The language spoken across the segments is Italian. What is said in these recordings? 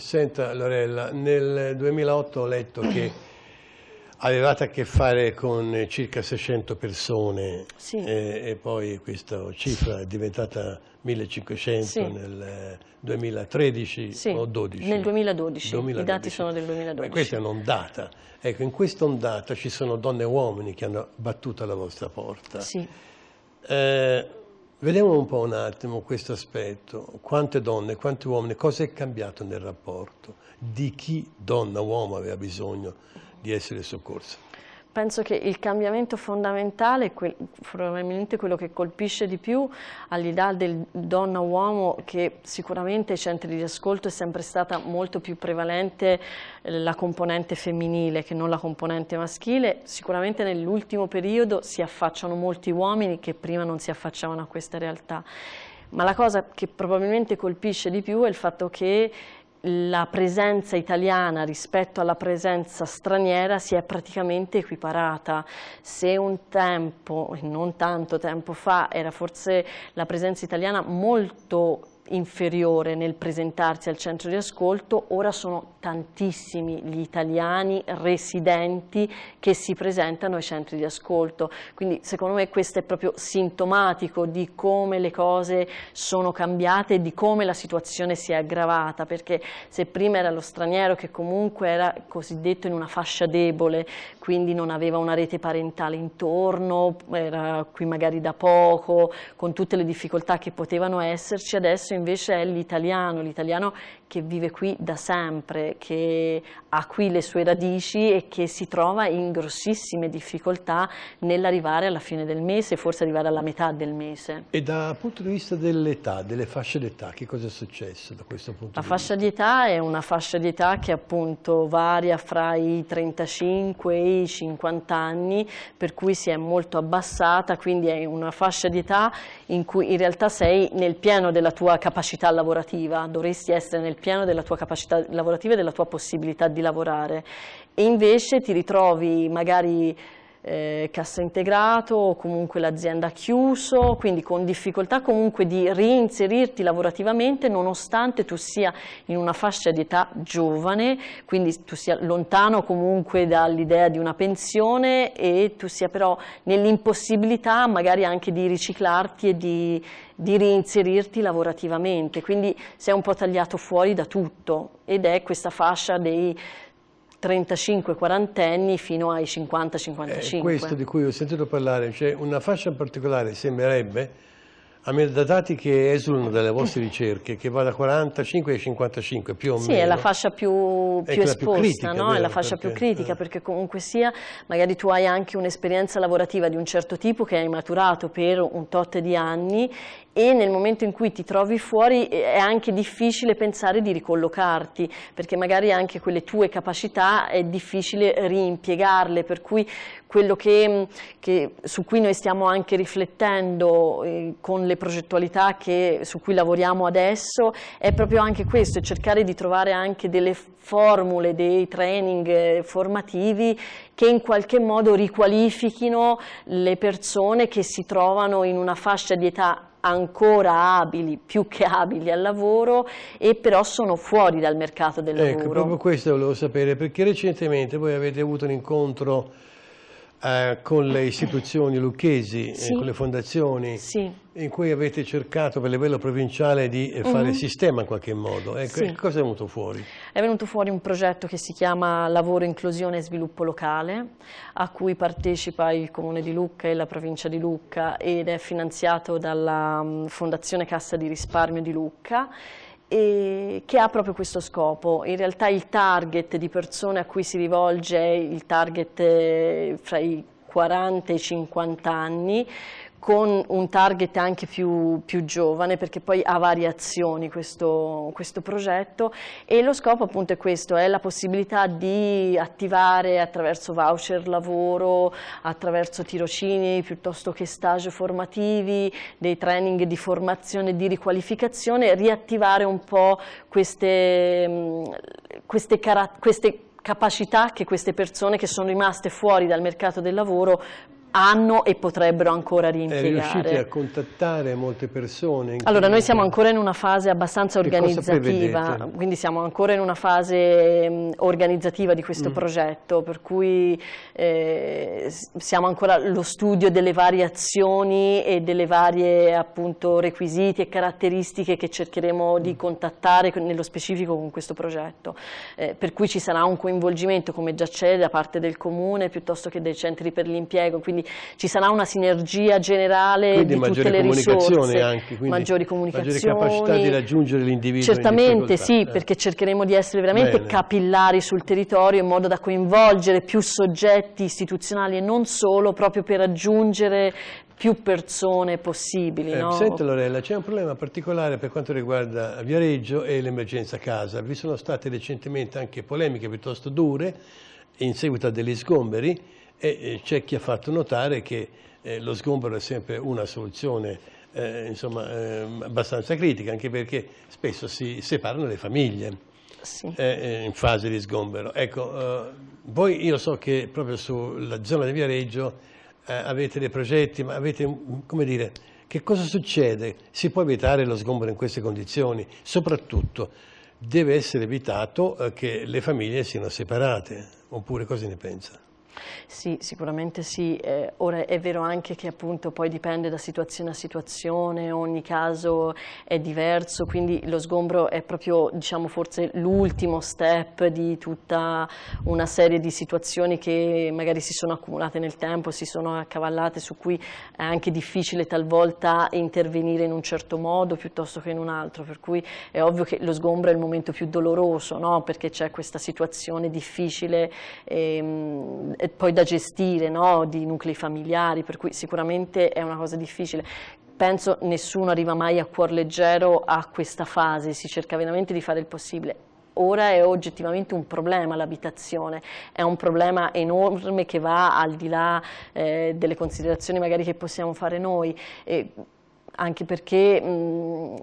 Senta Lorella, nel 2008 ho letto che avevate a che fare con circa 600 persone sì. e, e, poi questa cifra è diventata 1500 sì. nel 2013 sì. o 12? Nel 2012. 2012. i dati sono del 2012. Ma questa è un'ondata, ecco in questa ondata ci sono donne e uomini che hanno battuto alla vostra porta. Sì. Eh, Vediamo un po' un attimo questo aspetto, quante donne, quanti uomini, cosa è cambiato nel rapporto, di chi donna uomo aveva bisogno di essere soccorsa. Penso che il cambiamento fondamentale, quel, probabilmente quello che colpisce di più, all'idea del donna-uomo, che sicuramente ai centri di ascolto è sempre stata molto più prevalente eh, la componente femminile che non la componente maschile, sicuramente nell'ultimo periodo si affacciano molti uomini che prima non si affacciavano a questa realtà. Ma la cosa che probabilmente colpisce di più è il fatto che la presenza italiana rispetto alla presenza straniera si è praticamente equiparata. Se un tempo, non tanto tempo fa, era forse la presenza italiana molto inferiore nel presentarsi al centro di ascolto, ora sono tantissimi gli italiani residenti che si presentano ai centri di ascolto, quindi secondo me questo è proprio sintomatico di come le cose sono cambiate e di come la situazione si è aggravata, perché se prima era lo straniero che comunque era cosiddetto in una fascia debole, quindi non aveva una rete parentale intorno, era qui magari da poco, con tutte le difficoltà che potevano esserci, adesso invece è l'italiano, l'italiano che vive qui da sempre, che ha qui le sue radici e che si trova in grossissime difficoltà nell'arrivare alla fine del mese, forse arrivare alla metà del mese. E dal punto di vista dell'età, delle fasce d'età, che cosa è successo da questo punto La di fascia di età è una fascia di età che appunto varia fra i 35 e i i 50 anni, per cui si è molto abbassata, quindi è una fascia di età in cui in realtà sei nel pieno della tua capacità lavorativa, dovresti essere nel pieno della tua capacità lavorativa e della tua possibilità di lavorare. E invece ti ritrovi magari eh, cassa integrato o comunque l'azienda ha chiuso, quindi con difficoltà comunque di reinserirti lavorativamente nonostante tu sia in una fascia di età giovane, quindi tu sia lontano comunque dall'idea di una pensione e tu sia però nell'impossibilità magari anche di riciclarti e di, di reinserirti lavorativamente, quindi sei un po' tagliato fuori da tutto ed è questa fascia dei 35-40 anni fino ai 50-55. Eh, questo di cui ho sentito parlare, cioè una fascia particolare sembrerebbe a meno dati che esulano dalle vostre mm. ricerche, che va da 45 ai 55 più o sì, meno. Sì, è la fascia più, più esposta, più critica, no? vero, è la fascia perché, più critica, eh. perché comunque sia, magari tu hai anche un'esperienza lavorativa di un certo tipo che hai maturato per un tot di anni e nel momento in cui ti trovi fuori eh, è anche difficile pensare di ricollocarti, perché magari anche quelle tue capacità è difficile reimpiegarle, per cui quello che, mm, che, su cui noi stiamo anche riflettendo eh, con le progettualità che, su cui lavoriamo adesso è proprio anche questo, cercare di trovare anche delle formule, dei training eh, formativi che in qualche modo riqualifichino le persone che si trovano in una fascia di età ancora abili, più che abili al lavoro e però sono fuori dal mercato del ecco, lavoro. Ecco, proprio questo volevo sapere, perché recentemente voi avete avuto un incontro eh, con le istituzioni lucchesi, eh, sì. eh, con le fondazioni, sì. in cui avete cercato per livello provinciale di eh, fare mm -hmm. sistema in qualche modo. Ecco, e sì. cosa è venuto fuori? È venuto fuori un progetto che si chiama Lavoro, Inclusione e Sviluppo Locale, a cui partecipa il Comune di Lucca e la provincia di Lucca ed è finanziato dalla mm, Fondazione Cassa di Risparmio di Lucca e che ha proprio questo scopo. In realtà il target di persone a cui si rivolge, il target eh, fra i 40 e i 50 anni, con un target anche più, più, giovane perché poi ha variazioni questo, questo, progetto e lo scopo appunto è questo, è la possibilità di attivare attraverso voucher lavoro, attraverso tirocini piuttosto che stage formativi, dei training di formazione e di riqualificazione, riattivare un po' queste, queste, queste capacità che queste persone che sono rimaste fuori dal mercato del lavoro hanno e potrebbero ancora rimpiegare. Eh, riusciti a contattare molte persone? Allora, noi siamo ancora in una fase abbastanza organizzativa, quindi siamo ancora in una fase mh, mm, organizzativa di questo mm. progetto, per cui eh, siamo ancora allo studio delle varie azioni e delle varie appunto requisiti e caratteristiche che cercheremo mm. di contattare nello specifico con questo progetto, eh, per cui ci sarà un coinvolgimento come già c'è da parte del comune piuttosto che dei centri per l'impiego, quindi quindi ci sarà una sinergia generale quindi di tutte le risorse, anche, maggiori comunicazioni, maggiore capacità di raggiungere l'individuo. Certamente sì, eh. perché cercheremo di essere veramente Bene. capillari sul territorio in modo da coinvolgere più soggetti istituzionali e non solo, proprio per raggiungere più persone possibili. Eh, no? Senti Lorella, c'è un problema particolare per quanto riguarda Viareggio e l'emergenza casa. Vi sono state recentemente anche polemiche piuttosto dure in seguito a degli sgomberi e c'è chi ha fatto notare che eh, lo sgombero è sempre una soluzione eh, insomma, eh, abbastanza critica, anche perché spesso si separano le famiglie sì. eh, eh in fase di sgombero. Ecco, eh, voi io so che proprio sulla zona di Viareggio avete dei progetti, ma avete, come dire, che cosa succede? Si può evitare lo sgombero in queste condizioni? Soprattutto deve essere evitato che le famiglie siano separate, oppure cosa ne pensa? Sì, sicuramente sì. Eh, ora è vero anche che appunto poi dipende da situazione a situazione, ogni caso è diverso, quindi lo sgombro è proprio diciamo forse l'ultimo step di tutta una serie di situazioni che magari si sono accumulate nel tempo, si sono accavallate, su cui è anche difficile talvolta intervenire in un certo modo piuttosto che in un altro, per cui è ovvio che lo sgombro è il momento più doloroso, no? perché c'è questa situazione difficile, ehm, poi da gestire, no? di nuclei familiari, per cui sicuramente è una cosa difficile penso nessuno arriva mai a cuor leggero a questa fase, si cerca veramente di fare il possibile. Ora è oggettivamente un problema l'abitazione, è un problema enorme che va al di là eh, delle considerazioni magari che possiamo fare noi. E anche perché mh,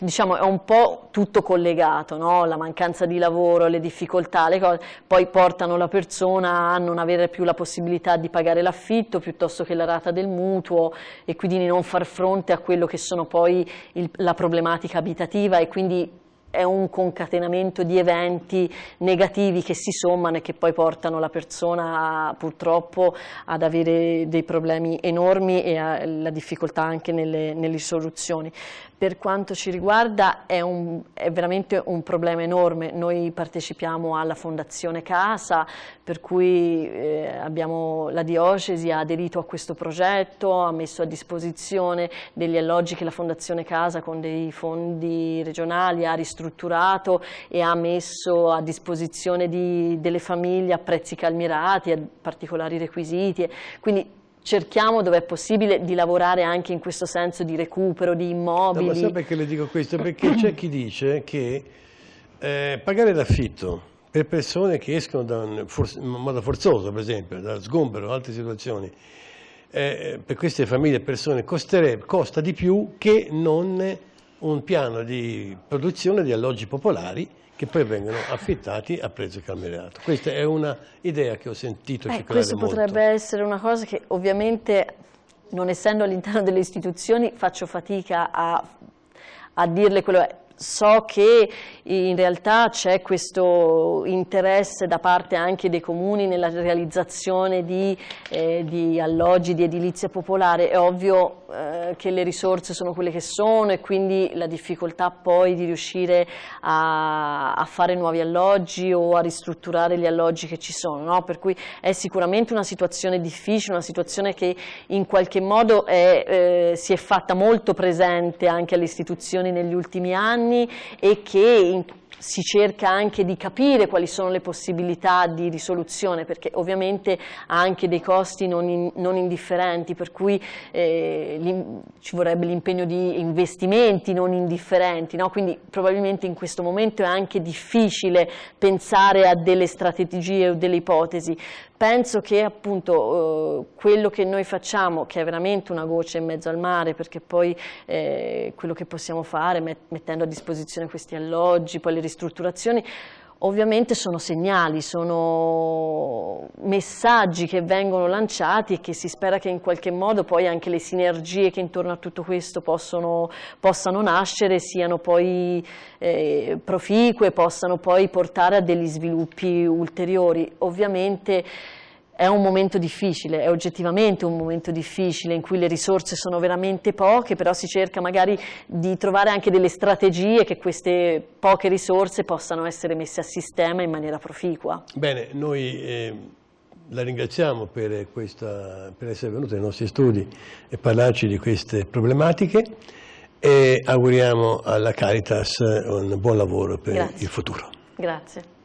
diciamo, è un po' tutto collegato, no? la mancanza di lavoro, le difficoltà, le cose, poi portano la persona a non avere più la possibilità di pagare l'affitto piuttosto che la rata del mutuo e quindi non far fronte a quello che sono poi il, la problematica abitativa e quindi è un concatenamento di eventi negativi che si sommano e che poi portano la persona a, purtroppo ad avere dei problemi enormi e alla difficoltà anche nelle, nelle soluzioni. Per quanto ci riguarda è, un, è veramente un problema enorme, noi partecipiamo alla Fondazione Casa per cui eh, abbiamo, la diocesi ha aderito a questo progetto, ha messo a disposizione degli alloggi che la Fondazione Casa con dei fondi regionali ha ristrutturato ristrutturato e ha messo a disposizione di, delle famiglie a prezzi calmirati, a particolari requisiti, quindi cerchiamo dove è possibile di lavorare anche in questo senso di recupero di immobili. No, ma sai perché le dico questo? Perché c'è chi dice che eh, pagare l'affitto per persone che escono da, forz in modo forzoso, per esempio, da sgombero o altre situazioni, eh, per queste famiglie e persone costa di più che non un piano di produzione di alloggi popolari che poi vengono affittati a prezzo calmerato. Questa è un'idea che ho sentito eh, circolare Questo molto. potrebbe essere una cosa che ovviamente, non essendo all'interno delle istituzioni, faccio fatica a, a dirle quello che è So che in realtà c'è questo interesse da parte anche dei comuni nella realizzazione di, eh, di alloggi, di edilizia popolare, è ovvio eh, che le risorse sono quelle che sono e quindi la difficoltà poi di riuscire a, a fare nuovi alloggi o a ristrutturare gli alloggi che ci sono, no? per cui è sicuramente una situazione difficile, una situazione che in qualche modo è, eh, si è fatta molto presente anche alle istituzioni negli ultimi anni, anni e che in si cerca anche di capire quali sono le possibilità di risoluzione perché ovviamente ha anche dei costi non, in, non indifferenti per cui eh, ci vorrebbe l'impegno di investimenti non indifferenti no? quindi probabilmente in questo momento è anche difficile pensare a delle strategie o delle ipotesi penso che appunto eh, quello che noi facciamo che è veramente una goccia in mezzo al mare perché poi eh, quello che possiamo fare met mettendo a disposizione questi alloggi poi le le ristrutturazioni ovviamente sono segnali, sono messaggi che vengono lanciati e che si spera che in qualche modo poi anche le sinergie che intorno a tutto questo possono, possano nascere siano poi eh, proficue, possano poi portare a degli sviluppi ulteriori. Ovviamente è un momento difficile, è oggettivamente un momento difficile in cui le risorse sono veramente poche, però si cerca magari di trovare anche delle strategie che queste poche risorse possano essere messe a sistema in maniera proficua. Bene, noi eh, la ringraziamo per, questa, per essere venuta ai nostri studi e parlarci di queste problematiche e auguriamo alla Caritas un buon lavoro per Grazie. il futuro. Grazie.